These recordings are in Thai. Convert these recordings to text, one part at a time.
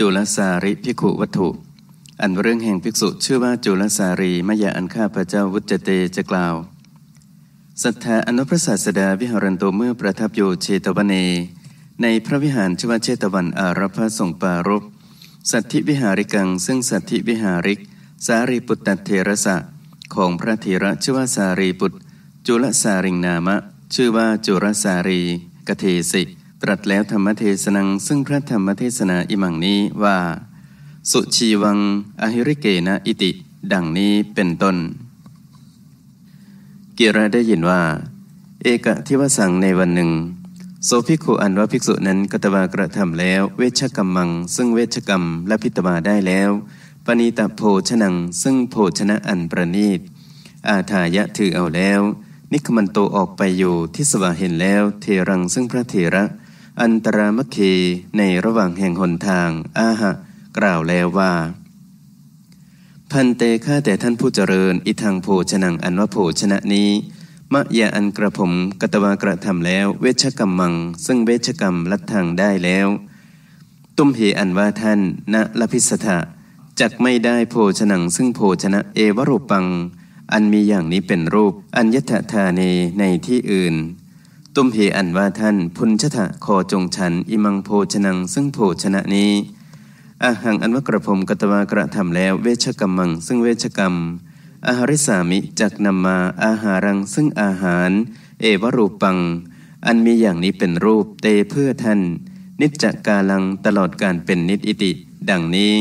จุลสาริพิขุวัตถุ อันเรื่องแห่งภิกษุ ชื่อว่าจุลสารีมายาอันข้าพระเจ้าวุจเตจะกล่าว สัทธาอนุพระศาสดาวิหารันโตเมื่อประทับอยู่เชตวันเนในพระวิหารชื่อว่าเชตวันอารัพส่งปารบสัตธิวิหาริกังซึ่งสัตธิวิหาริก สารีปุตตเทระสะของพระเทระชื่อว่าสารีปุตจุลสาริงนามะ ชื่อว่าจุลสารีกเทสิรัสแล้วธรรมเทศนังซึ่งพระธรรมเทศนาอิมังนี้ว่า สุชีวังอหิริเกนะอิติ ดังนี้เป็นต้นเกียรได้ยินว่า เอกทิวสังในวันหนึ่งโสภิกขุอันว่าภิกษุนั้นกตวากระทำแล้วเวชกรรมัง ซึ่งเวชกรรมและพิตวาได้แล้ว ปณิตโภชนัง ซึ่งโภชนะอันประณีตอาทายะถือเอาแล้ว นิคมันโตออกไปอยู่ที่สว่าเห็นแล้วเทรังซึ่งพระเทระอันตรามเคในระหว่างแห่งหนทาง อาหะ กล่าวแล้วว่า พันเตฆ่าแต่ท่านผู้เจริญ อิทังโภชนังอันว่าโภชนะนี้มะยาอันกระผมกตวากระทำแล้วเวชกรรมมัง ซึ่งเวชกรรมลัดทางได้แล้ว ตุ้มเหอันว่าท่าน ณลพิสถะจักไม่ได้โภชนังซึ่งโภชนะเอวรูปัง อันมีอย่างนี้เป็นรูป อัญญทธาเนในที่อื่นตุมเหอันว่าท่านพุนชะทะคอจงฉันอิมังโพชนัง ซึ่งโพชนะนี้อาหังอันว่ากระผมกตวากระทำแล้วเวชกรรมัง ซึ่งเวชกรรมอาหาริสามิจักนำมาอาหารังซึ่งอาหาร เอวรูปัง อันมีอย่างนี้เป็นรูปเตเพื่อท่าน นิจจกาลังตลอดการเป็นนิจอิติ ดังนี้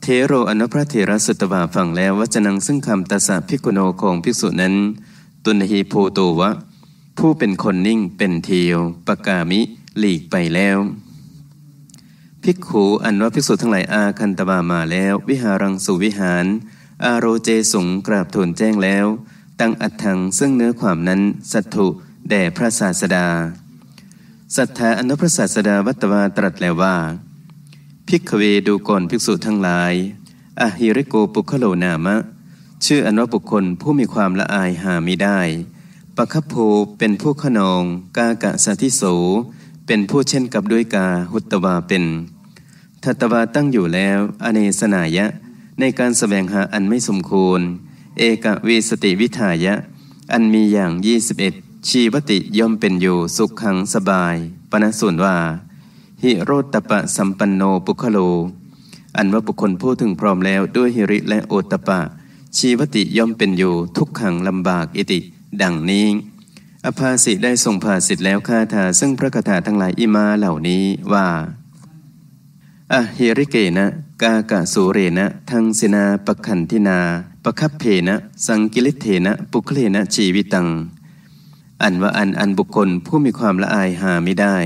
เทโรอนุพระเทรสุตวาฟังแล้ววจนังซึ่งคำตาสะพิกุโนของภิกษุนั้นตุนหีโพโตวะผู้เป็นคนนิ่งเป็นเทียวประกามิหลีกไปแล้วภิกขูอันว่าภิกษุทั้งหลายอาคันตบามาแล้ว วิหารังสุวิหารอาโรเจสุงกราบทูลแจ้งแล้ว ตั้งอัดถังซึ่งเนื้อความนั้นสัตถุแด่พระศาสดา สัทธาอนุพระศาสดาวัตวาตรัสแล้วว่า ภิกขเวดูก่อนภิกษุทั้งหลายอะฮิริโกปุคโลนามะ ชื่ออนุบุคคลผู้มีความละอายหาไม่ได้ปะคภูเป็นผู้ขนองกากะสาทิโสเป็นผู้เช่นกับด้วยกาหุตตวาเป็นทัตวาตั้งอยู่แล้วอเนสนายะในการสแสวงหาอันไม่สมควรเอกวสติวิทายะ อันมีอย่าง 21 ชีวติย่อมเป็นอยู่สุขขังสบายปณส่วนว่าหิโรตปะสัมปันโนปุคโล อันว่าบุคคลผู้ถึงพร้อมแล้วด้วยหิริและโอตปะ ชีวติย่อมเป็นอยู่ทุกขังลำบากอิติดังนี้ อภาสิได้ทรงภาสิทธ์แล้วคาถาซึ่งพระคาถาทั้งหลายอิมาเหล่านี้ว่าอะเฮริเกนะ กากะสูเรนะ ทังสินาปขันทินาปคับเพนะ สังกิลิเทนะ ปุคเลนะชีวิตัง อันว่าอันอันบุคคลผู้มีความละอายหาไม่ได้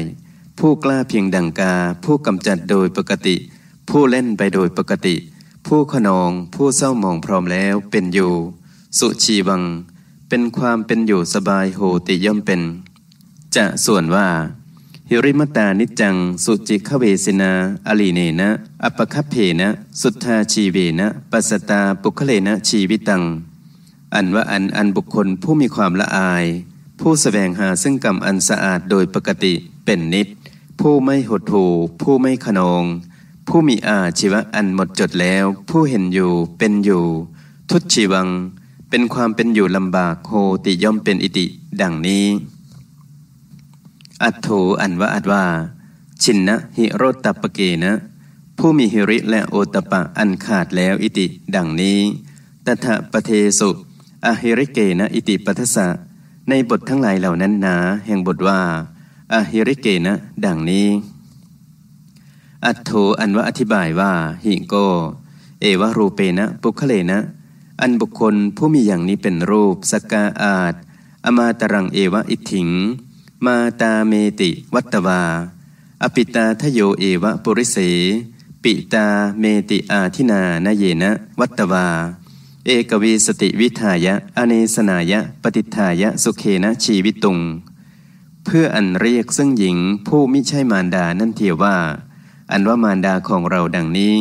ผู้กล้าเพียงดังกาผู้กำจัดโดยปกติ ผู้เล่นไปโดยปกติ ผู้ขนองผู้เศร้ามองพร้อมแล้วเป็นอยู่ สุชีวังเป็นความเป็นอยู่สบายโหติย่อมเป็น จะส่วนว่า หิริมตานิจัง สุจิขเวสินาอลีเนนะอัปคัพเพนะ สุทธาชีเวนะ ปัสตา ปุคเลนะ ชีวิตัง อันว่าอันอันบุคคลผู้มีความละอาย ผู้สแสวงหาซึ่งกรรมอันสะอาดโดยปกติเป็นนิด ผู้ไม่หดหู่ ผู้ไม่ขนอง ผู้มีอาชีวะอันหมดจดแล้ว ผู้เห็นอยู่เป็นอยู่ ทุตชีวังเป็นความเป็นอยู่ลำบากโหติย่อมเป็นอิติ ดังนี้ อัตโถอันว่าอัตว่า ชินนะฮิโรตตปเกนะ ผู้มีฮิริและโอตปะ อันขาดแล้วอิติ ดังนี้ตถะปเทสุอหิริเกนะอิติปัทสะในบททั้งหลายเหล่านั้นนาแห่งบทว่าอหิริเกนะ ดังนี้ อัตโธอันว่าอธิบายว่า หิโก เอวะรูเปนะปุคเลนะอันบุคคลผู้มีอย่างนี้เป็นรูปสกาอาตอมาตรังเอวะอิถิง มาตาเมติวัตวาอปิตาทโยเอวะปุริเสปิตาเมติอาทินานาเยนะวัตวา เอกวีสติวิทายะ อเนสนายะ ปฏิทายะ สุเคนะชีวิตุง เพื่ออันเรียกซึ่งหญิงผู้มิใช่มารดานั่นเทียว่า อันว่ามารดาของเราดังนี้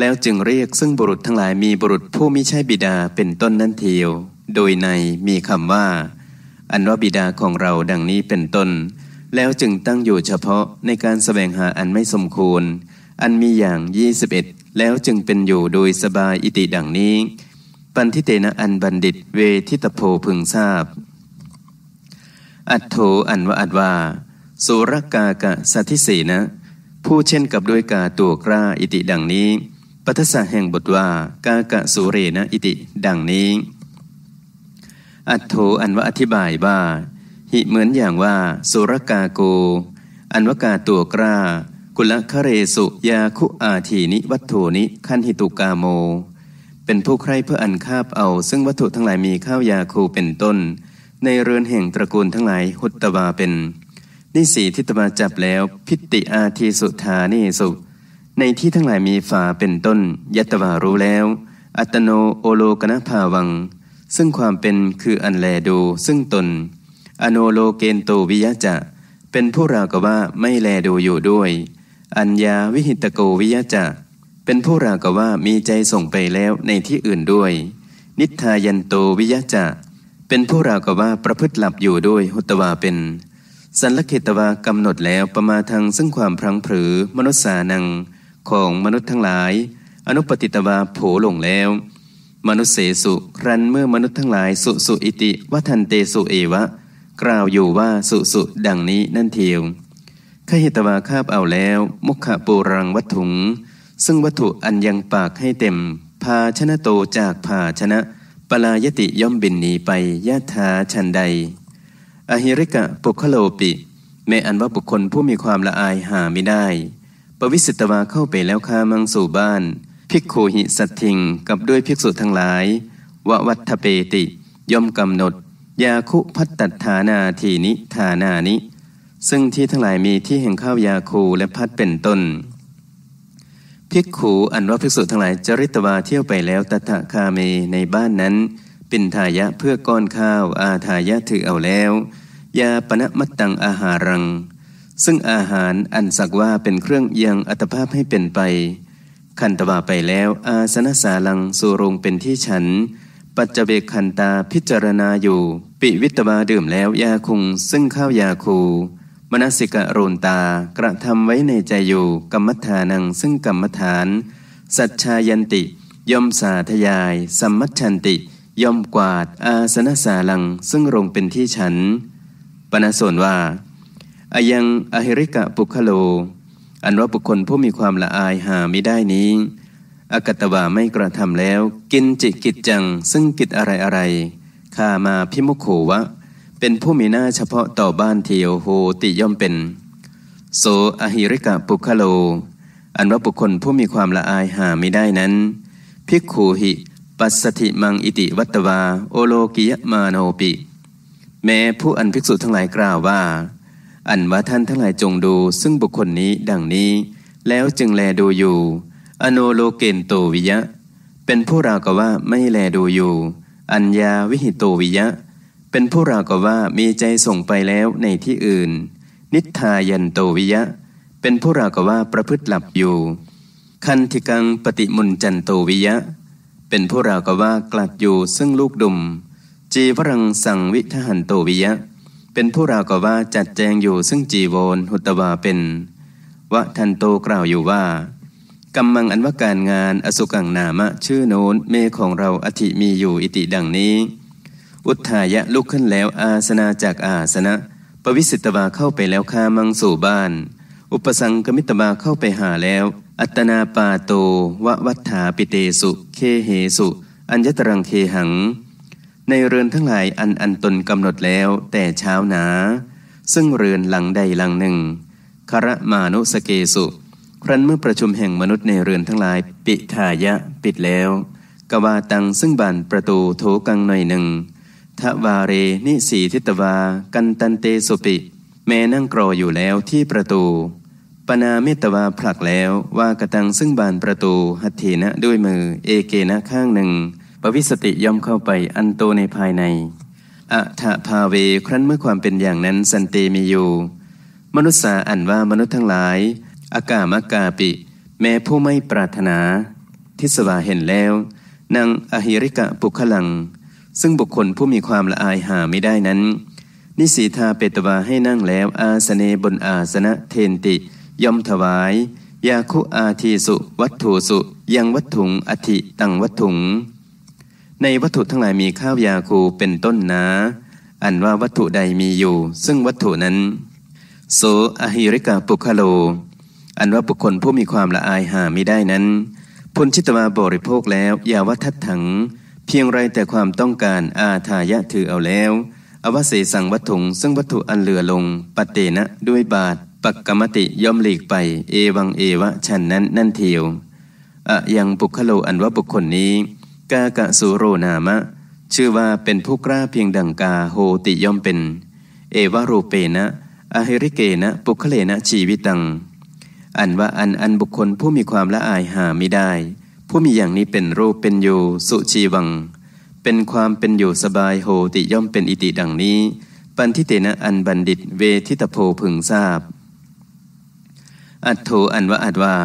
แล้วจึงเรียกซึ่งบุรุษทั้งหลายมีบุรุษผู้มิใช่บิดาเป็นต้นนั่นเทียว โดยในมีคำว่า อันว่าบิดาของเราดังนี้เป็นต้น แล้วจึงตั้งอยู่เฉพาะในการแสวงหาอันไม่สมควรอันมีอย่าง21แล้วจึงเป็นอยู่โดยสบายอิติดังนี้ ปันทิเตนะอันบัณฑิตเวทิตโพพึงทราบ อัตโธอันว่าอัตวาสุรกากะสัทิเสนะ ผู้เช่นกับด้วยกาตัวกล้าอิติดังนี้ปัทสะแห่งบทว่ากากะสุเรนะอิติ ดังนี้ อัตโธอันว่าอธิบายว่า หิเหมือนอย่างว่าสุรกาโกอันวากาตัวกล้า กุลคเรสุยาคุอาทีนิ วัตโถนิขันหิตุกาโม เป็นผู้ใครเพื่ออันคาบเอาซึ่งวัตถุทั้งหลายมีข้าวยาคูเป็นต้น ในเรือนแห่งตระกูลทั้งหลาย หุตตวาเป็น นิสีทิตวาจับแล้วพิติอาทีสุธานิสุในที่ทั้งหลายมีฝาเป็นต้นยัตวารู้แล้ว อัตโนโอโลกนภาวัง ซึ่งความเป็นคืออันแลดูซึ่งตนอโนโลเกนโตวิยะจะเป็นผู้ราวกับว่าไม่แลดูอยู่ด้วยอัญญาวิหิตโกวิยะจะเป็นผู้ราวกับว่ามีใจส่งไปแล้วในที่อื่นด้วย นิทายันโตวิยะจะเป็นผู้ราวกับว่าประพฤติหลับอยู่ด้วยหุตวาเป็น สันลเกตวากำหนดแล้วประมาทังซึ่งความพลังผือมนุษยานังของมนุษย์ทั้งหลาย อนุปติตวาโผหลงแล้ว มนุษย์เสสุรันเมื่อมนุษย์ทั้งหลายสุสุอิติวัฒนเตสุเอวะ กล่าวอยู่ว่าสุสุดังนี้นั่นเทียวขหิตวาคาบเอาแล้วมุขะปูรังวัตถุง ซึ่งวัตถุอันยังปากให้เต็มภาชนะโตจากภาชนะ ปลายติย่อมบินหนีไปยะถาชันใดอหิริกะปุคโลปิแมอันว่าบุคคลผู้มีความละอายหาไม่ได้วิสิตวาเข้าไปแล้วคามังสู่บ้าน ภิกขุหิสัตถิงกับด้วยภิกษุทั้งหลาย ววัฏเปติ ย่อมกำหนด ยาคุพัตตฐานาทีนิฐานานิซึ่งที่ทั้งหลายมีที่แห่งข้าวยาคูและพัดเป็นต้น ภิกขุอันว่าภิกษุทั้งหลาย จริตวาเที่ยวไปแล้วตถาคาเม ในบ้านนั้นปินทายะเพื่อก้อนข้าวอาทายะถือเอาแล้วยาปณะมัตตังอาหารังซึ่งอาหารอันสักว่าเป็นเครื่องยังอัตภาพให้เป็นไปขันตวาไปแล้ว อาสนะสาลังสุรงเป็นที่ฉัน ปัจเจเบคันตาพิจารณาอยู่ ปิวิตวาดื่มแล้วยาคุงซึ่งข้าวยาคูมนสิกะโรนตากระทำไว้ในใจอยู่กรรมฐานัง ซึ่งกรรมฐาน สัจชายันติ ย่อมสาธยายสัมมัชันติ ย่อมกวาด อาสนะสาลังซึ่งรงเป็นที่ฉันปนสนว่าอายังอหิริกะปุคโล อันว่าบุคคลผู้มีความละอายหาไม่ได้นี้ อกตวาไม่กระทำแล้ว กินจิกิจจัง ซึ่งกิจอะไรอะไรข้ามาพิมุโขวะ เป็นผู้มีหน้าเฉพาะต่อบ้านเทียวโหติย่อมเป็น โส อหิริกะปุคโล อันว่าบุคคลผู้มีความละอายหาไม่ได้นั้น พิกขูหิ ปัสสติมังอิติวัตวาโอโลกิยมาโนปิ แม้ผู้อันภิกษุทั้งหลายกล่าวว่าอันว่าท่านทั้งหลายจงดูซึ่งบุคคลนี้ดังนี้ แล้วจึงแลดูอยู่อโนโลเกนโตวิยะ เป็นผู้ราวกับว่าไม่แลดูอยู่ อัญญาวิหิโตวิยะ เป็นผู้ราวกับว่ามีใจส่งไปแล้วในที่อื่น นิทายันโตวิยะ เป็นผู้ราวกับว่าประพฤติหลับอยู่ คันธิกังปฏิมุนจันโตวิยะ เป็นผู้ราวกับว่ากลัดอยู่ซึ่งลูกดุมจีวรังสังวิทหันโตวิยะเป็นผู้ราวกว่าจัดแจงอยู่ซึ่งจีโวนหุตวาเป็นวะทันโตกล่าวอยู่ว่ากำมังอันว่าการงานอสุกังนามะชื่อโน้นเมของเราอธิมีอยู่อิติดังนี้ อุทายะลุกขึ้นแล้วอาสนาจากอาสนะปวิสิตวาเข้าไปแล้วคามังสู่บ้าน อุปสังกมิตวาเข้าไปหาแล้ว อัตนาปาโตวะวัฏฐาปิเตสุเคเหสุอัญญตรังเคหังในเรือนทั้งหลายอันอันตนกำหนดแล้วแต่เช้าหนา ซึ่งเรือนหลังใดหลังหนึ่งคารมานุสเกสุ ครั้นเมื่อประชุมแห่งมนุษย์ในเรือนทั้งหลายปิทายะปิดแล้วกวาตังซึ่งบานประตูโถกังหน่อยหนึ่ง ทวาเรนิสีทิตวากันตันเตสุปิแม่นั่งกรออยู่แล้วที่ประตูปนาเมตวาผลักแล้วว่ากตังซึ่งบานประตูหัตถีนะด้วยมือ เอเกนะข้างหนึ่งปวิสติย่อมเข้าไปอันโตในภายในอัฏภาเวครั้นเมื่อความเป็นอย่างนั้นสันเตมีอยู่ มนุษย์สาอ่นว่ามนุษย์ทั้งหลาย อากามากาปิ แม้ผู้ไม่ปรารถนาทิสวาเห็นแล้วนางอหิริกะปุขลัง ซึ่งบุคคลผู้มีความละอายหาไม่ได้นั้น นิสีทาเปตวาให้นั่งแล้วอาสเนบนอาสนะเทนติ ย่อมถวาย ยาคุอาทีสุ วัตถุสุ ยังวัตถุงอธิตังวัตถุงในวัตถุทั้งหลายมีข้าวยาคูเป็นต้นนะอันว่าวัตถุใดมีอยู่ ซึ่งวัตถุนั้น โสอหิริกาปุคโล อันว่าบุคคลผู้มีความละอายหาไม่ได้นั้นพุนชิตมาบริโภคแล้ว ยาวัทัดถัง เพียงไรแต่ความต้องการอาทายะถือเอาแล้ว อวเสสังวัตถุงซึ่งวัตถุอันเหลือลงปเตนะด้วยบาทปักกรรมติย่อมหลีกไป เอวังเอวะฉันนั้นนั่นเทียวอะยังบุคโลอันว่าบุคคลนี้กากะสุโรนามะ ชื่อว่าเป็นผู้กล้าเพียงดังกาโหติย่อมเป็น เอวารูเปนะอหิริเกนะปุคเลนะชีวิตัง อันว่าอันอันบุคคลผู้มีความละอายหาไม่ได้ ผู้มีอย่างนี้เป็น รูปเป็นอยู่สุชีวัง เป็นความเป็นอยู่สบายโหติย่อมเป็นอิติดังนี้ ปันทิเตนะอันบัณฑิตเวทิตโพพึงทราบ อัตโธอันว่าอัตว่า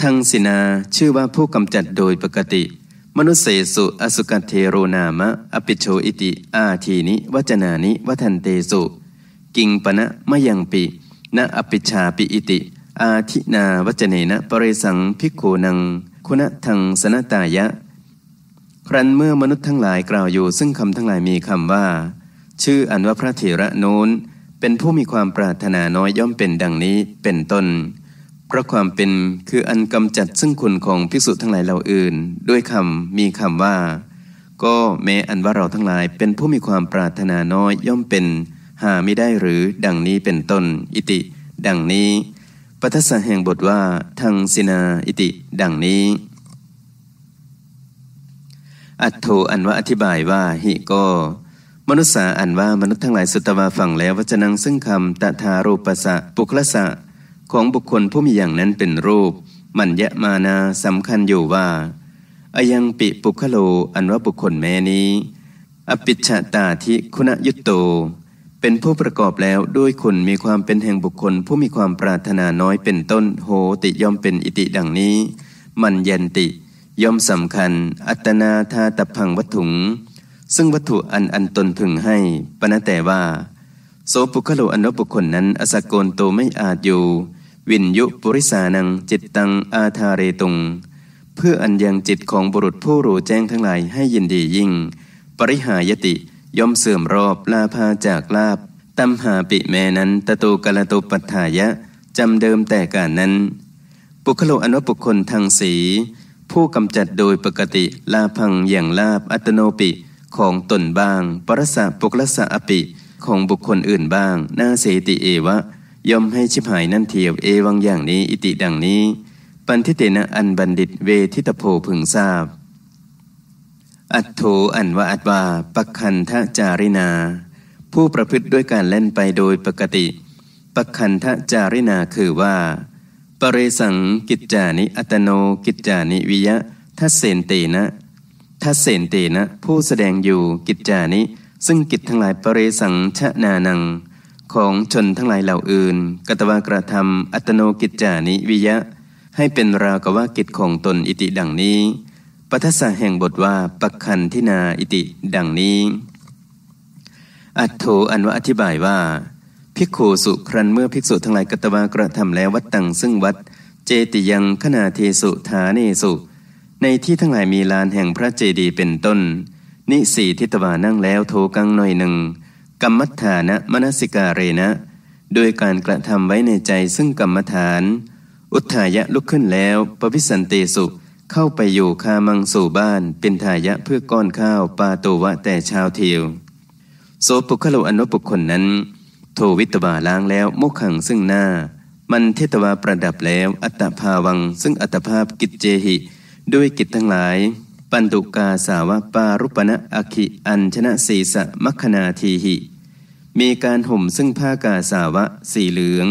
ทังสินาชื่อว่าผู้กำจัดโดยปกติมนุสเสสุอสุกัตเทโรนามะอปิโชอิติ อาทีนิวัจนานิวัฒนเตสุ กิงปะณะมะยังปีนะอปิชาปิอิติ อาทินาวัจเนนะปริสังพิโคนังคุณทังสนตายะ ครั้นเมื่อมนุษย์ทั้งหลายกล่าวอยู่ซึ่งคำทั้งหลายมีคำว่า ชื่ออันว่าพระเถระโน้น เป็นผู้มีความปรารถนาน้อยย่อมเป็นดังนี้เป็นต้นพราะความเป็นคืออันกำจัดซึ่งคุณของภิกษุทั้งหลายเหล่าอื่น ด้วยคำมีคำว่า ก็แม้อันว่าเราทั้งหลายเป็นผู้มีความปรารถนาน้อยย่อมเป็น หาไม่ได้หรือ ดังนี้เป็นต้น อิติ ดังนี้ปัทสะแห่งบทว่าทางสินาอิติ ดังนี้ อัตโทอันว่าอธิบายว่า หิโกมนุษย์าอันว่ามนุษย์ทั้งหลายสุตวาฝังแล้ววจนังซึ่งคำตถารูปสะปุคละสะของบุคคลผู้มีอย่างนั้นเป็นรูป มัญญมานาสำคัญอยู่ว่าอายังปิปุคโลอันว่าบุคคลแม้นี้ อปิชาตาธิคุณยุตโต เป็นผู้ประกอบแล้วด้วยคุณมีความเป็นแห่งบุคคลผู้มีความปรารถนาน้อยเป็นต้นโหติย่อมเป็นอิติดังนี้ มันเยนติ ย่อมสำคัญ อัตนาธาตพังวัตถุง ซึ่งวัตถุอันอันตนพึงให้ปณแต่ว่าโสปุคโลอันว่าบุคคลนั้นอสโกนโตไม่อาจอยู่วินยุปุริสานังจิตตังอาทาเรตุง เพื่ออันยังจิตของบุรุษผู้รู้แจ้งทั้งหลายให้ยินดียิ่ง ปริหายติย่อมเสื่อมรอบลาพาจากลาบตัมหาปิแม่นั้นตตูกลตุปัฏฐายะจำเดิมแต่การนั้น ปุคโลอนุปุคคลทางสี ผู้กำจัดโดยปกติลาพังอย่างลาบอัตโนปิของตนบ้างปรสะปุกละสะอปิของบุคคลอื่นบ้างนาเสติเอวะย่อมให้ ชิบหายนั่นเทียบเอวังอย่างนี้อิติดังนี้ ปันทิเตนะ อันบัณฑิตเวทิตโพพึงทราบ อัตโถอันว่าอัตวาปักคันทะจารินา ผู้ประพฤติด้วยการเล่นไปโดยปกติปักคันทะจารินาคือว่าปเรสังกิจจานิ อัตโน กิจจานิวิยะทัศเสนเตนะทัศเสนเตนะ ผู้แสดงอยู่กิจจานิซึ่งกิจทั้งหลายปเรสังชะนานังของชนทั้งหลายเหล่าอื่น กตวากระทำอัตโนกิจจานิวิยะให้เป็นราวกับว่ากิจของตนอิติดังนี้ปัทสะแห่งบทว่าปักขันทินาอิติดังนี้ อัตโธอันว่าอธิบายว่า ภิกขุสุครัน เมื่อภิกษุทั้งหลายกตวากระทำแล้ววัดตังซึ่งวัดเจติยังขณาเทสุฐาเนสุ ในที่ทั้งหลายมีลานแห่งพระเจดีเป็นต้น นิสีทิตวานั่งแล้วโทกังหน่อยหนึ่งกรรมฐานะมนสิกาเรนะโดยการกระทำไว้ในใจซึ่งกรรมฐาน อุทายะลุกขึ้นแล้วปวิสันเตสุ เข้าไปอยู่คามังสู่บ้านเป็นทายะเพื่อก้อนข้าว ปาโตวะแต่ชาวเทียวโสปุขโุอนุปุคคนนั้น โทวิตวาล้างแล้วโมขังซึ่งหน้า มันเทตวาประดับแล้วอัตภาวังซึ่งอัตภาพกิจเจหิ ด้วยกิจทั้งหลาย ปันตุกาสาวะปารุปณะอคิอัญชนะสีสะมัคณาทีหิมีการห่มซึ่งผ้ากาสาวะสีเหลือง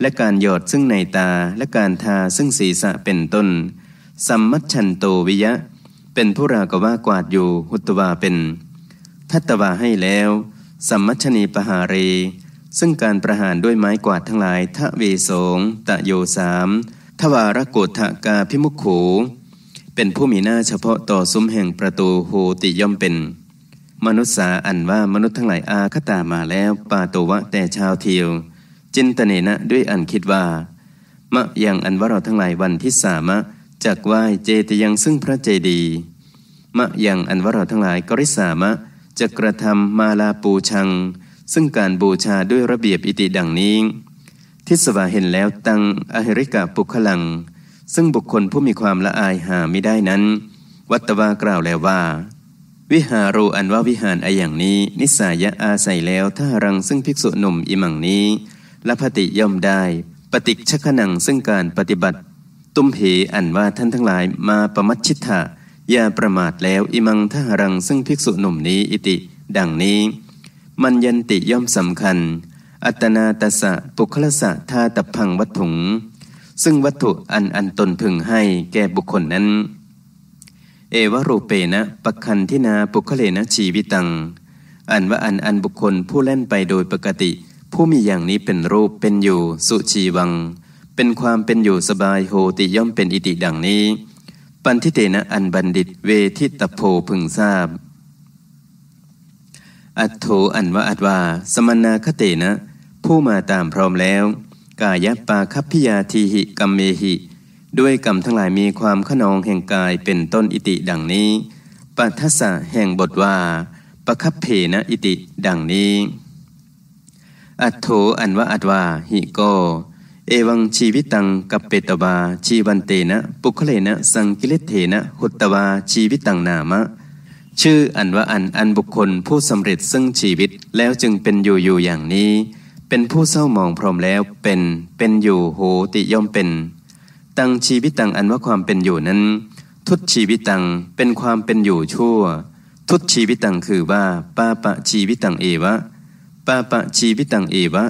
และการหยอดซึ่งในตาและการทาซึ่งศีรษะเป็นต้นสัมมัชชันโตวิยะ เป็นผู้รากว่ากวาดอยู่หุตวาเป็น ทัตวาให้แล้วสัมมัชนีปหาเรซึ่งการประหารด้วยไม้กวาดทั้งหลายทะเวสงตะโยสามทวารโกฏกาพิมุขโขเป็นผู้มีหน้าเฉพาะต่อซุ้มแห่งประตูโหติย่อมเป็นมนุษย์สาอันว่ามนุษย์ทั้งหลายอาคตามาแล้ว ปาโตวะแต่ชาวเทียว จินตเนนะด้วยอันคิดว่า มะยังอันว่าเราทั้งหลายวันที่สามะจักไหวเจตยังซึ่งพระเจดีมะยังอันว่าเราทั้งหลายกริสามะจะกระทำมาลาปูชัง ซึ่งการบูชาด้วยระเบียบอิติดังนี้ ทิสวาเห็นแล้วตังอหิริกะปุขลัง ซึ่งบุคคลผู้มีความละอายหาไม่ได้นั้น วัตวากล่าวแล้วว่าวิหารูอันว่าวิหารอย่างนี้ นิสายะอาศัยแล้วถ้ารังซึ่งภิกษุหนุ่มอิมังนี้ละพติย่อมได้ ปฏิชักขนังซึ่งการปฏิบัติ ตุมเหอันว่าท่านทั้งหลายมาประมัชชิตะอย่าประมาทแล้วอิมังทารังซึ่งภิกษุหนุ่มนี้อิติ ดังนี้ มันยันติย่อมสำคัญ อัตนาตสะปุคลสะธาตพังวัตถุง ซึ่งวัตถุอันอันตนพึงให้แก่บุคคลนั้นเอวโรเปนะปะคันทินาปุคเลนะชีวิตังอันว่าอันอันบุคคลผู้เล่นไปโดยปกติ ผู้มีอย่างนี้เป็นรูปเป็นอยู่ สุชีวัง เป็นความเป็นอยู่สบายโหติย่อมเป็นอิติดังนี้ปันทิเตนะอันบัณฑิตเวทิตโพพึงทราบอัตโธอันว่าอัตวาสมนาคเตนะ ผู้มาตามพร้อมแล้วกายปาคัพพิยาทีหิกัมเมหิด้วยกรรมทั้งหลายมีความขนองแห่งกายเป็นต้นอิติดังนี้ ปัทสะแห่งบทว่าประคับเพนะอิติดังนี้ อัตโถอันว่าอัตวาหิโกเอวังชีวิตังกับเปตวาชีวันเตนะปุคเลนะสังกิเลเถนะหุตตวาชีวิตังนามะ ชื่ออันว่าอันอันบุคคลผู้สำเร็จซึ่งชีวิตแล้วจึงเป็นอยู่อยู่อย่างนี้ เป็นผู้เศร้ามองพร้อมแล้วเป็น เป็นอยู่โหติย่อมเป็นตังชีวิตตังอันว่าความเป็นอยู่นั้น ทุตชีวิตตังเป็นความเป็นอยู่ชั่ว ทุตชีวิตตังคือว่า ปาปะชีวิตตังเอวะปาปะชีวิตตังเอวะ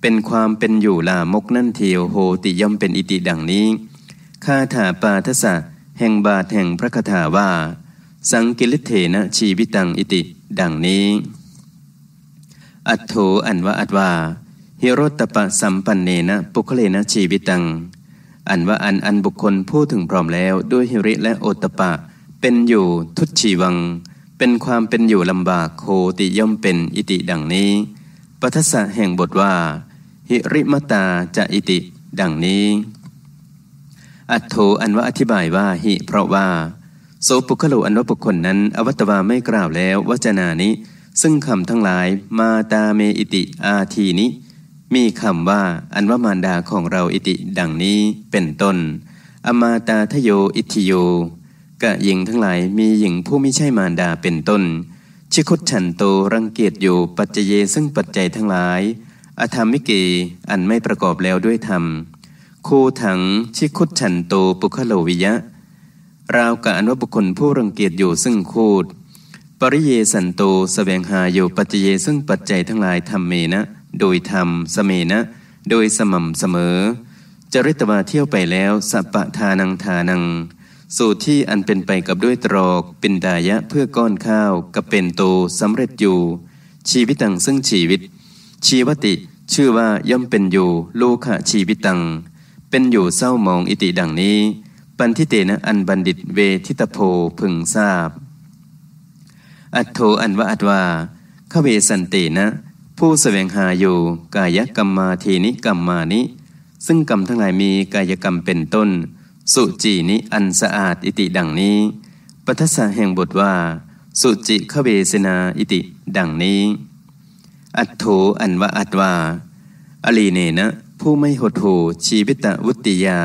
เป็นความเป็นอยู่ลามกนั่นเทียวโหติย่อมเป็นอิติดังนี้คาถาปาทสะแห่งบาทแห่งพระคาถาว่า สังกิริเถนะชีวิตตังอิติ ดังนี้ อัตโธอันวะอัตวาเฮโรตปะสัมปันเนนะปุคเลนะชีวิตังอันว่าอันอันบุคคลพูดถึงพร้อมแล้วด้วยหิริและโอตปะเป็นอยู่ทุตชีวัง เป็นความเป็นอยู่ลำบากโคติย่อมเป็นอิติดังนี้ปัทสะแห่งบทว่า หิริมตาจะอิติดังนี้ อัตโธอันว่าอธิบายว่าหิเพราะว่าโสปุคโลอันว่าบุคคลนั้นอวัตวาไม่กล่าวแล้ววจนานี้ ซึ่งคำทั้งหลายมาตาเมอิติอาทีนี้มีคำว่าอันว่ามารดาของเราอิติดังนี้เป็นต้น อมาตาทโยอิทิโยกะหญิงทั้งหลายมีหญิงผู้ไม่ใช่มารดาเป็นต้น ชิคุชันโตรังเกียจอยู่ปัจเจเยซึ่งปัจจัยทั้งหลายอธรรมิเกอันไม่ประกอบแล้วด้วยธรรมโคถังชิคุชันโตปุคโลวิยะ ราวกะอันว่าบุคคลผู้รังเกียจอยู่ซึ่งโคดปริเยสันโตสแสวงหาอยู่ปัจเจเยซึ่งปัจจัยทั้งหลายธรรมเมนะโดยธรรมสเมนะ โดยสม่ำเสมอ จริตวาเที่ยวไปแล้วสัปปะทานังทานัง สูตรที่อันเป็นไปกับด้วยตรอกเป็นดายะเพื่อก้อนข้าวกับเป็นโตสำเร็จอยู่ ชีวิตังซึ่งชีวิต ชีวติชื่อว่าย่อมเป็นอยู่โลกะชีวิตัง เป็นอยู่เศร้ามองอิติดังนี้ปันทิเตนะอันบัณฑิตเวทิตโพพึงทราบ อัตโทอันวะอัตวาขเวสันเตนะผู้แสวงหาอยู่กายกรรมมาทีนิกรรมมานิ ซึ่งกรรมทั้งหลายมีกายกรรมเป็นต้น สุจีนิ อันสะอาดอิติดังนี้ปัทสะแห่งบทว่าสุจิขเวสนาอิติดังนี้ อัตโถอันวะอัตวา อลีเนนะ ผู้ไม่หดหูชีวิตวุติยา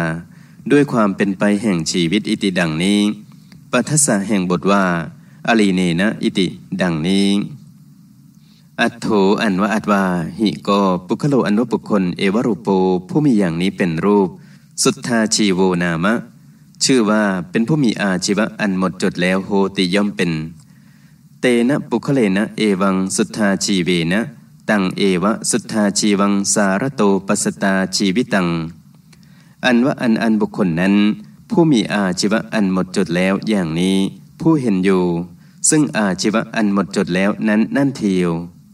ด้วยความเป็นไปแห่งชีวิตอิติดังนี้ปัทสะแห่งบทว่า อลีเนนะอิติดังนี้อัตโถอันวะอัตวา หิโกปุคโลอันวปุคคลเอวรูปปผู้มีอย่างนี้เป็นรูป สุทธาชีโวนามะ ชื่อว่าเป็นผู้มีอาชีวะอันหมดจดแล้วโหติย่อมเป็น เตนะปุคเลนะเอวังสุทธาชีเวนะ ตังเอวะสุทธาชีวังสารโตปัสตาชีวิตัง อันว่าอันอันบุคคลนั้น ผู้มีอาชีวะอันหมดจดแล้วอย่างนี้ผู้เห็นอยู่ ซึ่งอาชีวะอันหมดจดแล้วนั้นนั่นเทียว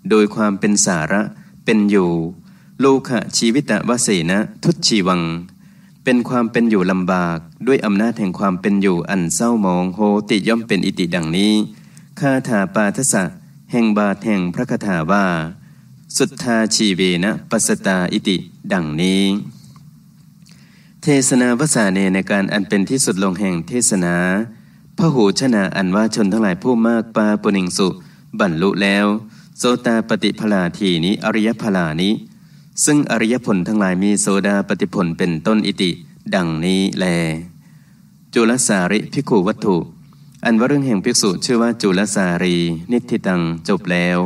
โดยความเป็นสาระเป็นอยู่โลกะชีวิตะวะสนะทุตชีวัง เป็นความเป็นอยู่ลำบากด้วยอำนาจแห่งความเป็นอยู่อันเศร้ามองโหติย่อมเป็นอิติดังนี้คาถาปาทสะแห่งบาทแห่งพระคาถาว่า สุทธาชีเวนะปัสตาอิติ ดังนี้ เทศนาวสาเนในการอันเป็นที่สุดลงแห่งเทศนาพระหูชนะอันว่าชนทั้งหลายผู้มากปาปุณิงสุบรรลุแล้วโสดาปฏิภลาทีนี้อริยภลานี้ซึ่งอริยผลทั้งหลายมีโสดาปฏิผลเป็นต้นอิติ ดังนี้แล จุลสาริพิกุวัตถุ อันว่าเรื่องแห่งภิกษุ ชื่อว่าจุลสารี นิธิตังจบแล้ว